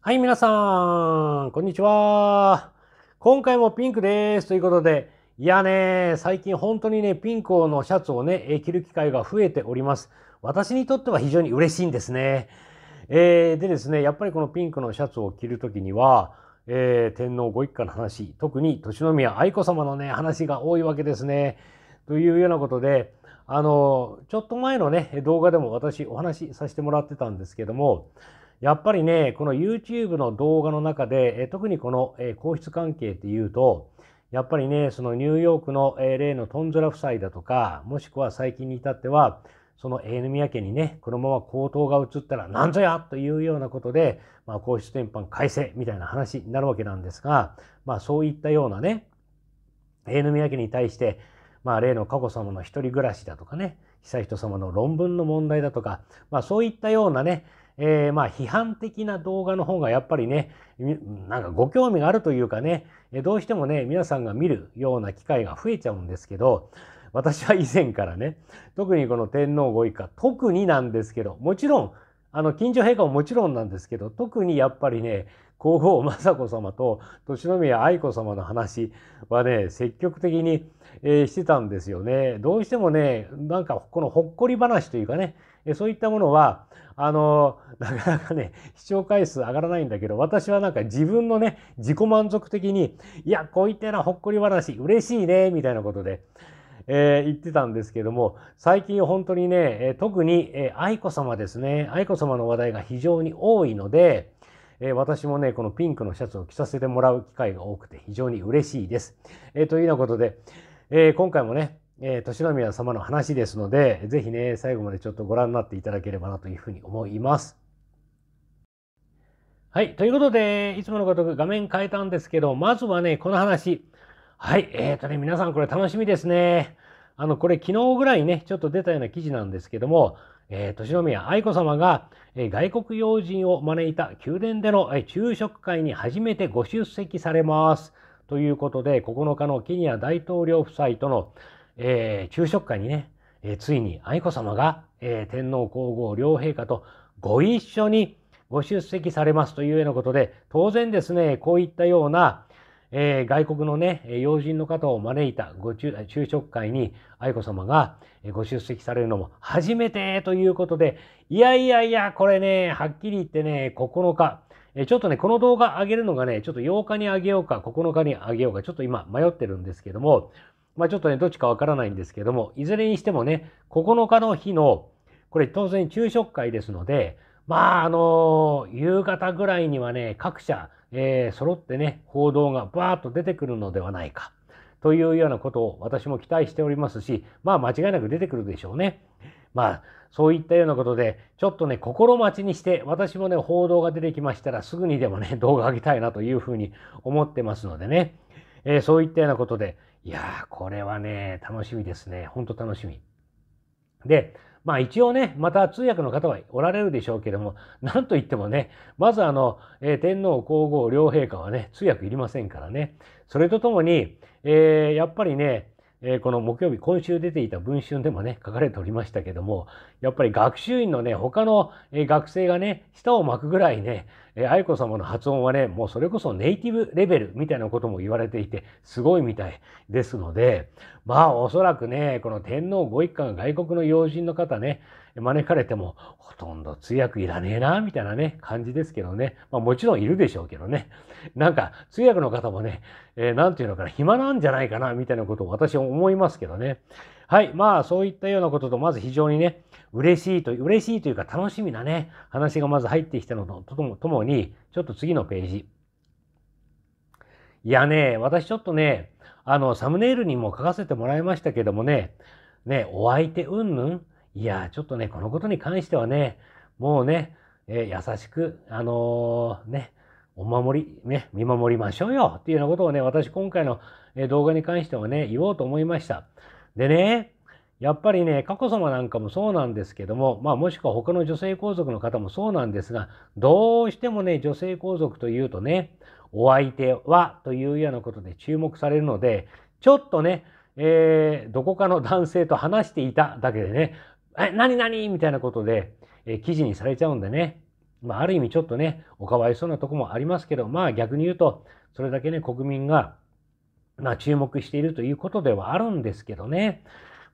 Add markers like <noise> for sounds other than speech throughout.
はい、皆さん、こんにちは。今回もピンクです。ということで、いやね、最近本当にね、ピンクのシャツをね、着る機会が増えております。私にとっては非常に嬉しいんですね。えー、でですね、やっぱりこのピンクのシャツを着るときには、えー、天皇ご一家の話、特にの宮愛子様のね、話が多いわけですね。というようなことで、あの、ちょっと前のね、動画でも私お話しさせてもらってたんですけども、やっぱりね、この YouTube の動画の中で、え特にこの、え皇室関係っていうと、やっぱりね、そのニューヨークの、え例のトンゾラ夫妻だとか、もしくは最近に至っては、その永宮家にね、このまま高騰が移ったらなんぞやというようなことで、まあ、皇室転換改正みたいな話になるわけなんですが、まあ、そういったようなね、永宮家に対して、まあ、例の佳子さまの一人暮らしだとかね、悠仁さまの論文の問題だとか、まあ、そういったようなね、えー、まあ批判的な動画の方がやっぱりね、なんかご興味があるというかね、どうしてもね、皆さんが見るような機会が増えちゃうんですけど、私は以前からね、特にこの天皇ご一家、特になんですけど、もちろん、あの、近所陛下ももちろんなんですけど、特にやっぱりね、皇后雅子様と年宮愛子様の話はね、積極的に、えー、してたんですよね。どうしてもね、なんかこのほっこり話というかね、えそういったものはあの <laughs> なかなかね視聴回数上がらないんだけど私はなんか自分のね自己満足的にいやこういったようなほっこり話嬉しいねみたいなことで。えー、言ってたんですけども最近本当にね、え特に、え愛子さまですね愛子さまの話題が非常に多いので、え私もね、このピンクのシャツを着させてもらう機会が多くて非常に嬉しいです。えー、というようなことで、えー、今回もね、えー、年宮様の話ですので、ぜひね、最後までちょっとご覧になっていただければなというふうに思います。はい。ということで、いつものごとく画面変えたんですけど、まずはね、この話。はい。えっ、ー、とね、皆さんこれ楽しみですね。あの、これ昨日ぐらいね、ちょっと出たような記事なんですけども、えー、年宮愛子様が、えー、外国要人を招いた宮殿での、えー、昼食会に初めてご出席されます。ということで、9日のケニア大統領夫妻との、えー、昼食会にね、えー、ついに愛子さまが、えー、天皇皇后両陛下とご一緒にご出席されますというようなことで、当然ですね、こういったような、えー、外国のね、要人の方を招いたご昼食会に愛子さまがご出席されるのも初めてということで、いやいやいや、これね、はっきり言ってね、9日、ちょっとね、この動画上げるのがね、ちょっと8日に上げようか、9日に上げようか、ちょっと今迷ってるんですけども、まあ、ちょっとね、どっちかわからないんですけども、いずれにしてもね、9日の日の、これ当然昼食会ですので、まあ、あの夕方ぐらいにはね、各社、えー、揃ってね、報道がバーッと出てくるのではないか。というようなことを私も期待しておりますし、まあ間違いなく出てくるでしょうね。まあそういったようなことで、ちょっとね、心待ちにして、私もね、報道が出てきましたらすぐにでもね、動画上げたいなというふうに思ってますのでね、えー、そういったようなことで、いやー、これはね、楽しみですね。ほんと楽しみ。で、まあ一応ね、また通訳の方はおられるでしょうけども、なんといってもね、まずあの、えー、天皇皇后両陛下はね、通訳いりませんからね。それとともに、えー、やっぱりね、えこの木曜日今週出ていた文春でもね書かれておりましたけどもやっぱり学習院のね他の学生がね舌を巻くぐらいねえ愛子様の発音はねもうそれこそネイティブレベルみたいなことも言われていてすごいみたいですのでまあおそらくねこの天皇ご一家が外国の要人の方ね招かれてもほとんど通訳いらねえなみたいなね感じですけどね、まあ、もちろんいるでしょうけどねなんか通訳の方もね、えー、なんていうのかな、暇なんじゃないかな、みたいなことを私は思いますけどね。はい。まあ、そういったようなことと、まず非常にね、嬉しいと、嬉しいというか楽しみなね、話がまず入ってきたのとともに、ちょっと次のページ。いやね、私ちょっとね、あの、サムネイルにも書かせてもらいましたけどもね、ね、お相手うんぬんいや、ちょっとね、このことに関してはね、もうね、えー、優しく、あのー、ね、お守り、ね、見守りましょうよっていうようなことをね、私今回の動画に関してはね、言おうと思いました。でね、やっぱりね、佳子さまなんかもそうなんですけども、まあもしくは他の女性皇族の方もそうなんですが、どうしてもね、女性皇族というとね、お相手はというようなことで注目されるので、ちょっとね、えー、どこかの男性と話していただけでね、え、何々みたいなことで、え記事にされちゃうんでね、まあ、ある意味ちょっとね、おかわいそうなとこもありますけど、まあ逆に言うと、それだけね、国民が、まあ注目しているということではあるんですけどね。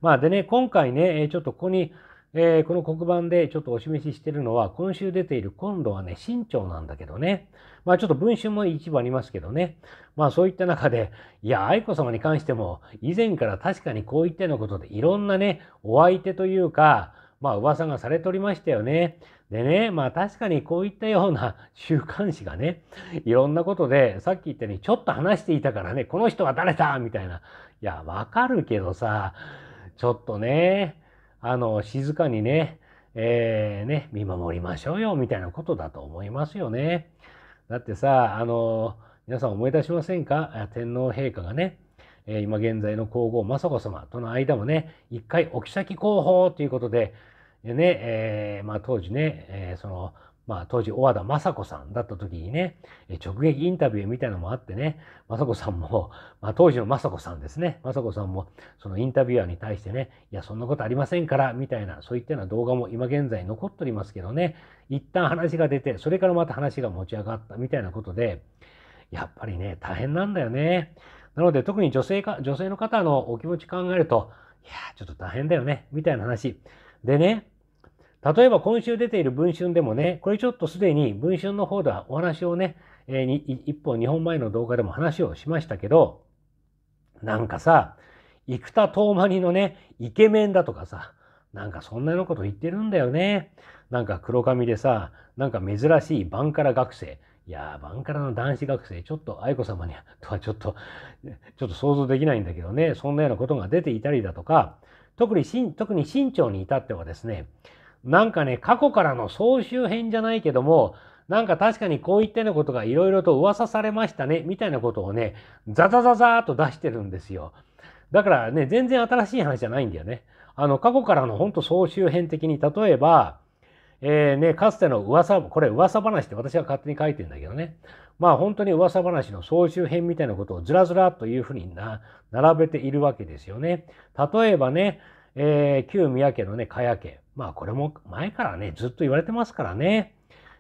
まあでね、今回ね、ちょっとここに、えー、この黒板でちょっとお示ししているのは、今週出ている今度はね、新潮なんだけどね。まあちょっと文春も一部ありますけどね。まあそういった中で、いや、愛子様に関しても、以前から確かにこういったようなことで、いろんなね、お相手というか、まあ噂がされておりましたよね。でね、まあ確かにこういったような <laughs> 週刊誌がね、いろんなことで、さっき言ったようにちょっと話していたからね、この人は誰だみたいな。いや、わかるけどさ、ちょっとね、あの、静かにね、えー、ね、見守りましょうよ、みたいなことだと思いますよね。だってさ、あの、皆さん思い出しませんか天皇陛下がね、今現在の皇后雅子様との間もね、一回お妃候補ということで、でね、えー、まあ当時ね、えー、その、まあ当時、小和田雅子さんだった時にね、直撃インタビューみたいなのもあってね、雅子さんも、<laughs> まあ当時の雅子さんですね、雅子さんもそのインタビュアーに対してね、いや、そんなことありませんから、みたいな、そういったような動画も今現在残っておりますけどね、一旦話が出て、それからまた話が持ち上がったみたいなことで、やっぱりね、大変なんだよね。なので特に女性か、女性の方のお気持ち考えると、いや、ちょっと大変だよね、みたいな話。でね、例えば今週出ている文春でもね、これちょっとすでに文春の方ではお話をね、えー、に本日本前の動画でも話をしましたけど、なんかさ、生田遠間にのね、イケメンだとかさ、なんかそんなのこと言ってるんだよね。なんか黒髪でさ、なんか珍しいバンカラ学生。いやー、バンカラの男子学生、ちょっと愛子様にとはちょっと、<laughs> ちょっと想像できないんだけどね、そんなようなことが出ていたりだとか、特に、特に新潮に至ってはですね、なんかね、過去からの総集編じゃないけども、なんか確かにこういったようなことがいろいろと噂されましたね、みたいなことをね、ザザザザーっと出してるんですよ。だからね、全然新しい話じゃないんだよね。あの、過去からのほんと総集編的に、例えば、えー、ね、かつての噂、これ噂話って私は勝手に書いてんだけどね。まあ本当に噂話の総集編みたいなことをずらずらというふうにな、並べているわけですよね。例えばね、えー、旧宮家のね、かや家。まあこれも前からね、ずっと言われてますからね。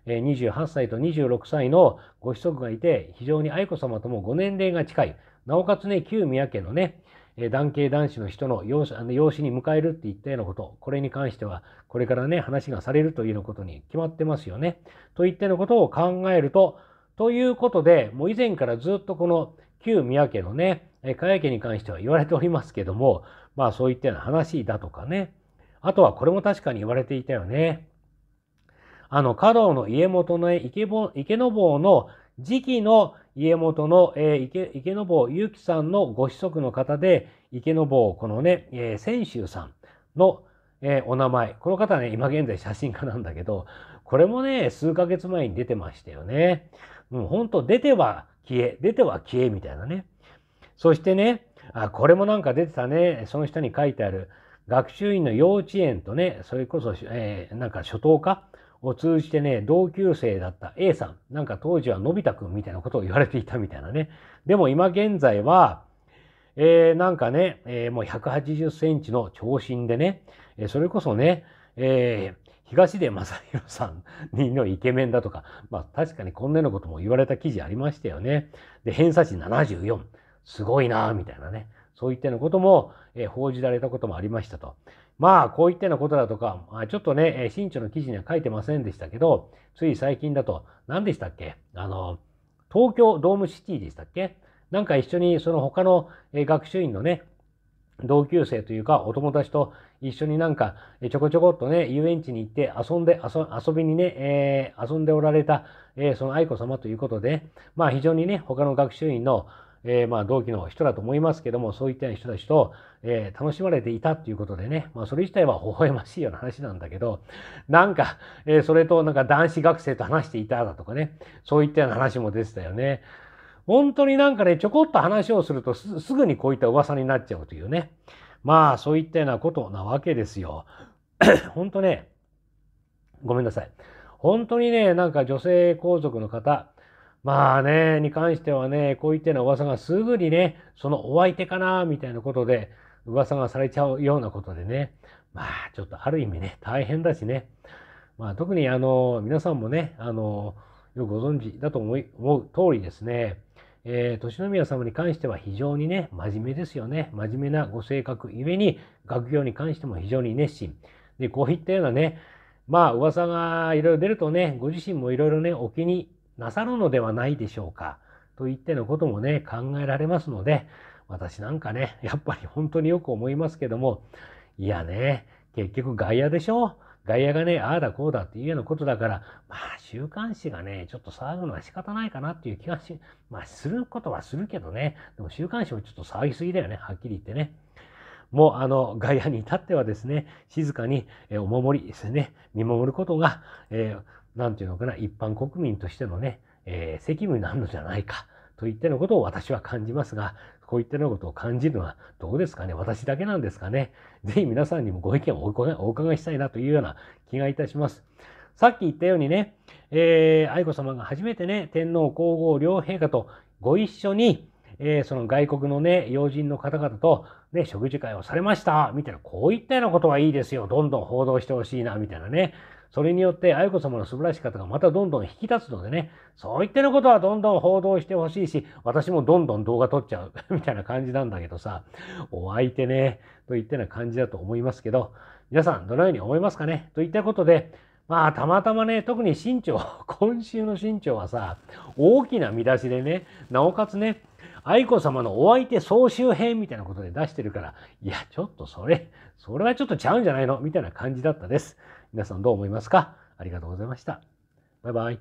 28歳と26歳のご子息がいて、非常に愛子さまともご年齢が近い。なおかつね、旧宮家のね、男系男子の人の養子養子に迎えるって言ったようなこと、これに関しては、これからね、話がされるというようなことに決まってますよね。といったようなことを考えると、ということで、もう以前からずっとこの旧宮家のね、加谷家に関しては言われておりますけども、まあそういったような話だとかね、あとはこれも確かに言われていたよね。あの、華道の家元の池池の坊の次期の家元の、えー、池池の坊ゆきさんのご子息の方で、池の坊、このね、えー、泉州さんの、えー、お名前。この方ね、今現在写真家なんだけど、これもね、数ヶ月前に出てましたよね。うん、ほんと出ては消え、出ては消えみたいなね。そしてね、あ、これもなんか出てたね。その下に書いてある。学習院の幼稚園とね、それこそ、えー、なんか初等科を通じてね、同級生だった A さん、なんか当時はのび太くんみたいなことを言われていたみたいなね。でも今現在は、えー、なんかね、えー、もう180センチの長身でね、えー、それこそね、えー、東出正宏さんのイケメンだとか、まあ確かにこんなようなことも言われた記事ありましたよね。で、偏差値74、すごいなみたいなね。そういったようなことも、え報じられたこともありましたと。まあ、こういったようなことだとか、まあ、ちょっとね、新潮の記事には書いてませんでしたけど、つい最近だと、何でしたっけあの、東京ドームシティでしたっけなんか一緒にその他の学習院のね、同級生というか、お友達と一緒になんか、ちょこちょこっとね、遊園地に行って遊んで、遊びにね、えー、遊んでおられた、えー、その愛子様ということで、まあ非常にね、他の学習院の、えー、まあ同期の人だと思いますけども、そういったような人たちと、えー、楽しまれていたということでね、まあそれ自体は微笑ましいような話なんだけど、なんか、えー、それとなんか男子学生と話していただとかね、そういったような話も出てたよね。本当になんかね、ちょこっと話をするとすぐにこういった噂になっちゃうというね。まあそういったようなことなわけですよ。<coughs> 本当ね、ごめんなさい。本当にね、なんか女性皇族の方、まあね、に関してはね、こういったような噂がすぐにね、そのお相手かな、みたいなことで、噂がされちゃうようなことでね、まあちょっとある意味ね、大変だしね、まあ特にあの、皆さんもね、あの、よくご存知だと思い思う通りですね、えー、年宮様に関しては非常にね、真面目ですよね。真面目なご性格ゆえに、学業に関しても非常に熱心。で、こういったようなね、まあ噂がいろいろ出るとね、ご自身もいろいろね、お気になさるのではないでしょうか。といってのこともね、考えられますので、私なんかね、<laughs> やっぱり本当によく思いますけども、いやね、結局外野でしょ外野がね、ああだこうだっていうようなことだから、まあ週刊誌がね、ちょっと騒ぐのは仕方ないかなっていう気がし、まあすることはするけどね、でも週刊誌もちょっと騒ぎすぎだよね、はっきり言ってね。もうあの外野に至ってはですね、静かにお守りですね、見守ることが、えーなんていうのかな、一般国民としてのね、えー、責務になるのじゃないか。といったようなことを私は感じますが、こういったようなことを感じるのはどうですかね私だけなんですかねぜひ皆さんにもご意見をお伺いしたいなというような気がいたします。さっき言ったようにね、えー、愛子さまが初めてね、天皇皇后両陛下とご一緒に、えー、その外国のね、要人の方々と、ね、食事会をされました、みたいな、こういったようなことはいいですよ、どんどん報道してほしいな、みたいなね、それによって愛子さまの素晴らし方がまたどんどん引き立つのでね、そう言ってなことはどんどん報道してほしいし、私もどんどん動画撮っちゃう <laughs> みたいな感じなんだけどさ、お相手ね、といったような感じだと思いますけど、皆さんどのように思いますかねといったことで、まあたまたまね、特に新潮、<laughs> 今週の新潮はさ、大きな見出しでね、なおかつね、愛子さまのお相手総集編みたいなことで出してるから、いや、ちょっとそれ、それはちょっとちゃうんじゃないのみたいな感じだったです。皆さんどう思いますかありがとうございました。バイバイ。